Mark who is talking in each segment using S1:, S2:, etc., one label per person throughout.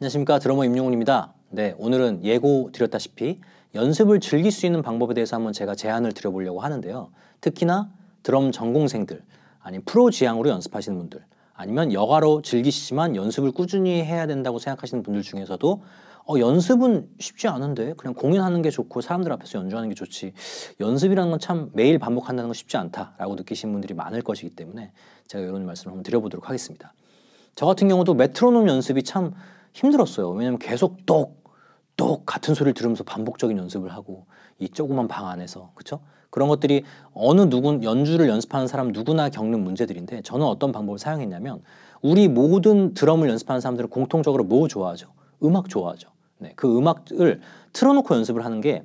S1: 안녕하십니까 드러머 임용훈입니다. 네 오늘은 예고 드렸다시피 연습을 즐길 수 있는 방법에 대해서 한번 제가 제안을 드려보려고 하는데요. 특히나 드럼 전공생들 아니 프로 지향으로 연습하시는 분들 아니면 여가로 즐기시지만 연습을 꾸준히 해야 된다고 생각하시는 분들 중에서도 어, 연습은 쉽지 않은데 그냥 공연하는 게 좋고 사람들 앞에서 연주하는 게 좋지 연습이라는 건 참 매일 반복한다는 건 쉽지 않다라고 느끼시는 분들이 많을 것이기 때문에 제가 이런 말씀을 한번 드려보도록 하겠습니다. 저 같은 경우도 메트로놈 연습이 참 힘들었어요. 왜냐면 계속 똑 똑 같은 소리를 들으면서 반복적인 연습을 하고 이 조그만 방 안에서 그렇죠? 그런 것들이 어느 누군 연주를 연습하는 사람 누구나 겪는 문제들인데 저는 어떤 방법을 사용했냐면 우리 모든 드럼을 연습하는 사람들은 공통적으로 뭐 좋아하죠? 음악 좋아하죠. 네, 그 음악을 틀어놓고 연습을 하는 게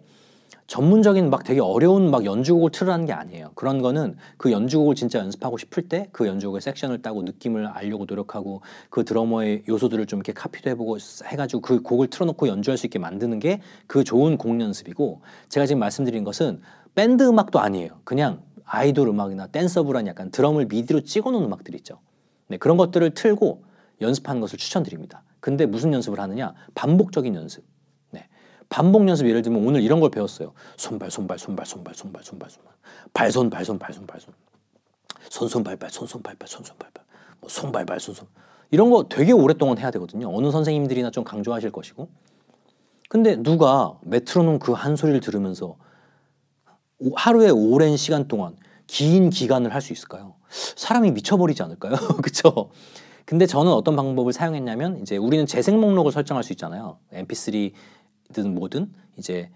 S1: 전문적인 막 되게 어려운 막 연주곡을 틀어라는게 아니에요. 그런 거는 그 연주곡을 진짜 연습하고 싶을 때 그 연주곡의 섹션을 따고 느낌을 알려고 노력하고 그 드러머의 요소들을 좀 이렇게 카피도 해보고 해가지고 그 곡을 틀어놓고 연주할 수 있게 만드는 게 그 좋은 곡 연습이고 제가 지금 말씀드린 것은 밴드 음악도 아니에요. 그냥 아이돌 음악이나 댄서블한 약간 드럼을 미디로 찍어놓은 음악들 있죠. 네, 그런 것들을 틀고 연습하는 것을 추천드립니다. 근데 무슨 연습을 하느냐? 반복적인 연습. 반복 연습 예를 들면 오늘 이런 걸 배웠어요. 손발 손발 손발 손발 손발 손발 손발 발손 발손 발손 발손 손손 발발 손손 발발 손손 발발 뭐 손발 발 손손 이런 거 되게 오랫동안 해야 되거든요. 어느 선생님들이나 좀 강조하실 것이고 근데 누가 메트로놈 그한 소리를 들으면서 하루에 오랜 시간 동안 긴 기간을 할 수 있을까요? 사람이 미쳐버리지 않을까요? 그쵸? 근데 저는 어떤 방법을 사용했냐면 이제 우리는 재생 목록을 설정할 수 있잖아요. MP3 든 뭐든 이제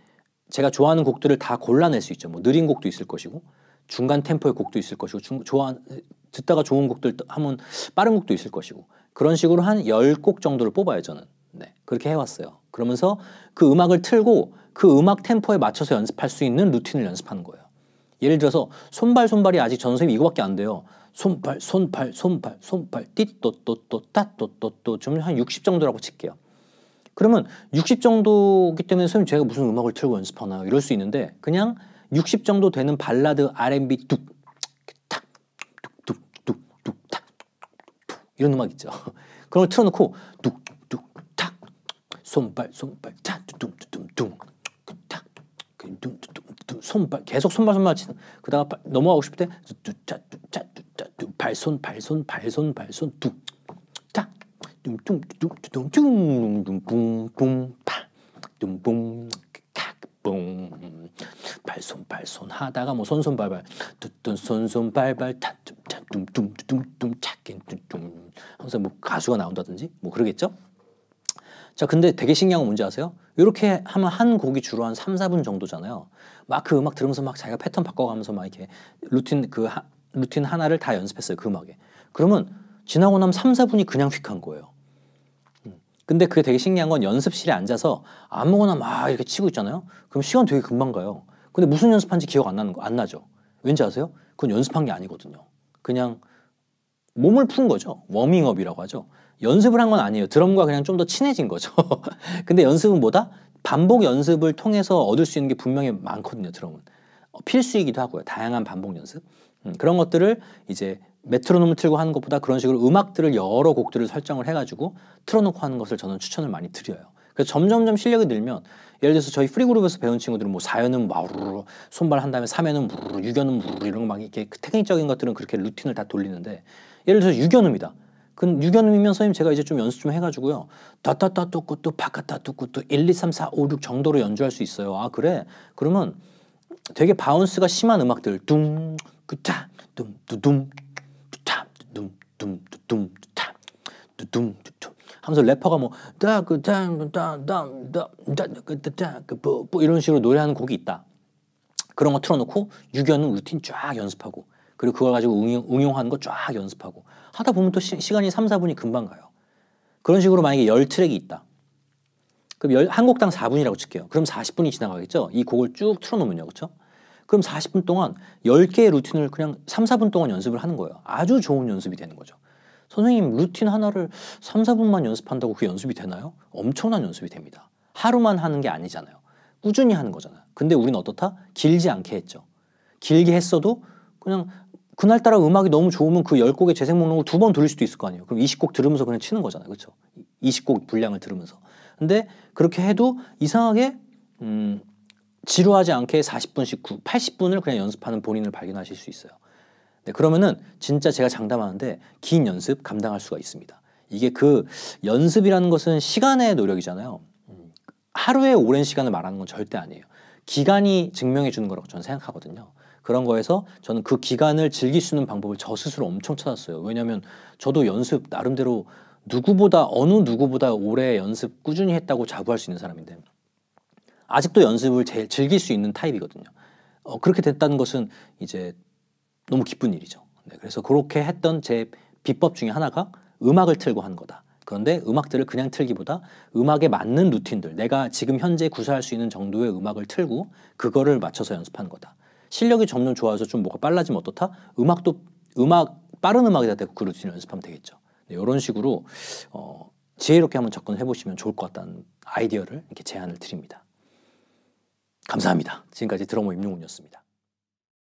S1: 제가 좋아하는 곡들을 다 골라낼 수 있죠. 뭐 느린 곡도 있을 것이고 중간 템포의 곡도 있을 것이고 중, 좋아 듣다가 좋은 곡들 하면 빠른 곡도 있을 것이고 그런 식으로 한1 0곡 정도를 뽑아요, 저는. 네. 그렇게 해 왔어요. 그러면서 그 음악을 틀고 그 음악 템포에 맞춰서 연습할 수 있는 루틴을 연습하는 거예요. 예를 들어서 손발 손발이 아직 전 선생님 이거밖에 안 돼요. 손발 손발 손발 손발 띠또또또따또또또 좀한 60 정도라고 칠게요. 그러면 60 정도기 때문에 선생님 제가 무슨 음악을 틀고 연습하나 이럴 수 있는데 그냥 60 정도 되는 발라드 R&B 뚝 탁, 뚝, 뚝, 뚝, 뚝, 탁, 툭, 이런 음악 있죠. 그런 걸 틀어놓고 뚝, 뚝, 탁, 손발, 손발, 탁, 뚝, 뚝, 뚝, 뚝, 탁, 뚝, 뚝, 뚝, 손발, 계속 손발, 손발 치는. 그다가 넘어가고 싶을 때 뚝, 뚝, 뚝, 뚝, 뚝, 뚝, 발손, 발손, 발손, 발손, 뚝. 둠둠둠둠둠둠둠파 둠붐 탁봉 발손 발손 하다가 뭐 손손 발발 뚜둔 손손 발발 탁둠둠둠둠둠 착긴 둠둠 항상 뭐 가수가 나온다든지 뭐 그러겠죠? 자 근데 되게 신기한 건 뭔지 아세요? 이렇게 하면 한 곡이 주로 한 3, 4분 정도잖아요. 막 그 음악 들으면서 막 자기가 패턴 바꿔가면서 막 이렇게 루틴 그 하, 루틴 하나를 다 연습했어요. 그 음악에. 그러면 지나고 나면 3, 4분이 그냥 휙간 거예요. 근데 그게 되게 신기한 건 연습실에 앉아서 아무거나 막 이렇게 치고 있잖아요. 그럼 시간 되게 금방 가요. 근데 무슨 연습한지 기억 안 나는 거 안 나죠. 왠지 아세요? 그건 연습한 게 아니거든요. 그냥 몸을 푼 거죠. 워밍업이라고 하죠. 연습을 한 건 아니에요. 드럼과 그냥 좀 더 친해진 거죠. 근데 연습은 뭐다? 반복 연습을 통해서 얻을 수 있는 게 분명히 많거든요, 드럼은. 어, 필수이기도 하고요. 다양한 반복 연습. 음, 그런 것들을 이제 메트로놈을 틀고 하는 것보다 그런 식으로 음악들을 여러 곡들을 설정을 해가지고 틀어놓고 하는 것을 저는 추천을 많이 드려요. 그래서 점점점 실력이 늘면 예를 들어서 저희 프리그룹에서 배운 친구들은 뭐 4연은 마루르르 손발 한 다음에 3연은 무루르 6연은 무루르 이런 거막 이렇게 그 테크닉적인 것들은 그렇게 루틴을 다 돌리는데 예를 들어서 6연음이다. 그럼 6연음이면 선생님 제가 이제 좀 연습 좀 해가지고요. 따따따 뚜꾸뚜 바깥따 뚜꾸뚜 1, 2, 3, 4, 5, 6 정도로 연주할 수 있어요. 아 그래? 그러면 되게 바운스가 심한 음악들 둥 그타 둥두둥 두타 둥둥둥 둠 두타 두둥두둥 하면서 래퍼가 뭐다그다다다다다그다다그 그 그 그 이런 식으로 노래하는 곡이 있다. 그런 거 틀어놓고 유견은 루틴 쫙 연습하고 그리고 그걸 가지고 응용, 응용하는 거 쫙 연습하고 하다 보면 또 시, 간이 3, 4분이 금방 가요. 그런 식으로 만약에 열트랙이 있다. 그럼 한 곡당 4분이라고 칠게요. 그럼 40분이 지나가겠죠? 이 곡을 쭉 틀어놓으면요. 그렇죠? 그럼 40분 동안 10개의 루틴을 그냥 3, 4분 동안 연습을 하는 거예요. 아주 좋은 연습이 되는 거죠. 선생님, 루틴 하나를 3, 4분만 연습한다고 그 연습이 되나요? 엄청난 연습이 됩니다. 하루만 하는 게 아니잖아요. 꾸준히 하는 거잖아요. 근데 우린 어떻다? 길지 않게 했죠. 길게 했어도 그냥 그날따라 음악이 너무 좋으면 그 열곡의 재생 목록을 두 번 들을 수도 있을 거 아니에요. 그럼 20곡 들으면서 그냥 치는 거잖아요. 그렇죠? 20곡 분량을 들으면서. 근데 그렇게 해도 이상하게 음, 지루하지 않게 40분씩 9, 80분을 그냥 연습하는 본인을 발견하실 수 있어요. 네, 그러면은 진짜 제가 장담하는데 긴 연습 감당할 수가 있습니다. 이게 그 연습이라는 것은 시간의 노력이잖아요. 하루에 오랜 시간을 말하는 건 절대 아니에요. 기간이 증명해 주는 거라고 저는 생각하거든요. 그런 거에서 저는 그 기간을 즐길 수 있는 방법을 저 스스로 엄청 찾았어요. 왜냐하면 저도 연습 나름대로 누구보다 어느 누구보다 오래 연습 꾸준히 했다고 자부할 수 있는 사람인데 아직도 연습을 제일 즐길 수 있는 타입이거든요. 어, 그렇게 됐다는 것은 이제 너무 기쁜 일이죠. 네, 그래서 그렇게 했던 제 비법 중에 하나가 음악을 틀고 한 거다. 그런데 음악들을 그냥 틀기보다 음악에 맞는 루틴들, 내가 지금 현재 구사할 수 있는 정도의 음악을 틀고 그거를 맞춰서 연습하는 거다. 실력이 점점 좋아져서 좀 뭐가 빨라지면 어떻다? 음악도 음악 빠른 음악에다 대고 그 루틴을 연습하면 되겠죠. 이런 네, 식으로 어, 지혜롭게 한번 접근해 보시면 좋을 것 같다는 아이디어를 이렇게 제안을 드립니다. 감사합니다. 지금까지 드러머 임용훈이었습니다.